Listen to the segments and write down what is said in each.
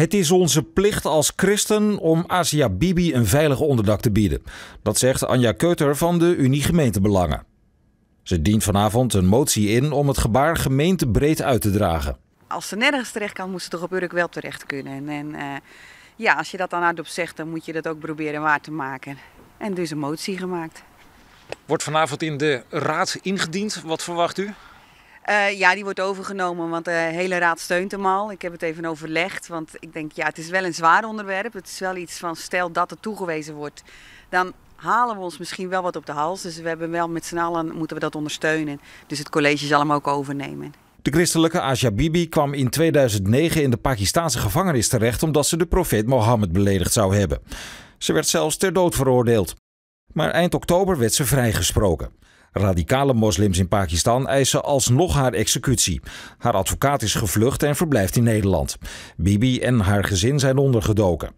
Het is onze plicht als christen om Asia Bibi een veilig onderdak te bieden. Dat zegt Anja Keuter van de Unie Gemeentebelangen. Ze dient vanavond een motie in om het gebaar gemeentebreed uit te dragen. Als ze nergens terecht kan, moet ze toch op Urk wel terecht kunnen. En eh, ja, als je dat dan hardop zegt, dan moet je dat ook proberen waar te maken. En dus een motie gemaakt. Wordt vanavond in de raad ingediend. Wat verwacht u? Eh, ja, die wordt overgenomen, want de hele raad steunt hem al. Ik heb het even overlegd, want ik denk, ja, het is wel een zwaar onderwerp. Het is wel iets van, stel dat er toegewezen wordt, dan halen we ons misschien wel wat op de hals. Dus we hebben wel met z'n allen, moeten we dat ondersteunen. Dus het college zal hem ook overnemen. De christelijke Asia Bibi kwam in 2009 in de Pakistanse gevangenis terecht omdat ze de profeet Mohammed beledigd zou hebben. Ze werd zelfs ter dood veroordeeld. Maar eind oktober werd ze vrijgesproken. Radicale moslims in Pakistan eisen alsnog haar executie. Haar advocaat is gevlucht en verblijft in Nederland. Bibi en haar gezin zijn ondergedoken.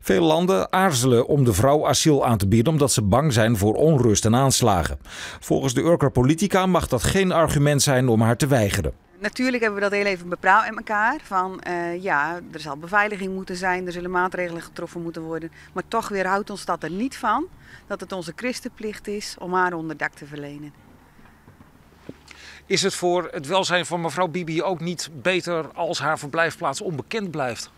Veel landen aarzelen om de vrouw asiel aan te bieden omdat ze bang zijn voor onrust en aanslagen. Volgens de Urker Politica mag dat geen argument zijn om haar te weigeren. Natuurlijk hebben we dat heel even bepraat met elkaar. Van eh, ja, er zal beveiliging moeten zijn, er zullen maatregelen getroffen moeten worden. Maar toch weer houdt ons dat er niet van dat het onze christenplicht is om haar onderdak te verlenen. Is het voor het welzijn van mevrouw Bibi ook niet beter als haar verblijfplaats onbekend blijft?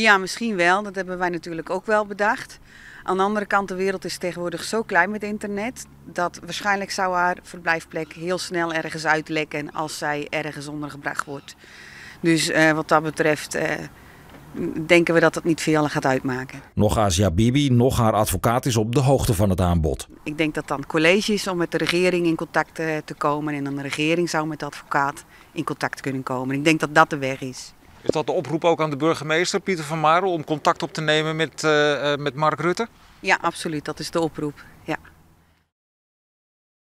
Ja, misschien wel. Dat hebben wij natuurlijk ook wel bedacht. Aan de andere kant, de wereld is tegenwoordig zo klein met internet dat waarschijnlijk zou haar verblijfplek heel snel ergens uitlekken als zij ergens ondergebracht wordt. Dus eh, wat dat betreft eh, denken we dat dat niet veel gaat uitmaken. Nog Asia Bibi, nog haar advocaat is op de hoogte van het aanbod. Ik denk dat dan college is om met de regering in contact eh, te komen en dan de regering zou met de advocaat in contact kunnen komen. Ik denk dat dat de weg is. Is dat de oproep ook aan de burgemeester Pieter van Marel om contact op te nemen met, eh, eh, met Mark Rutte? Ja, absoluut. Dat is de oproep.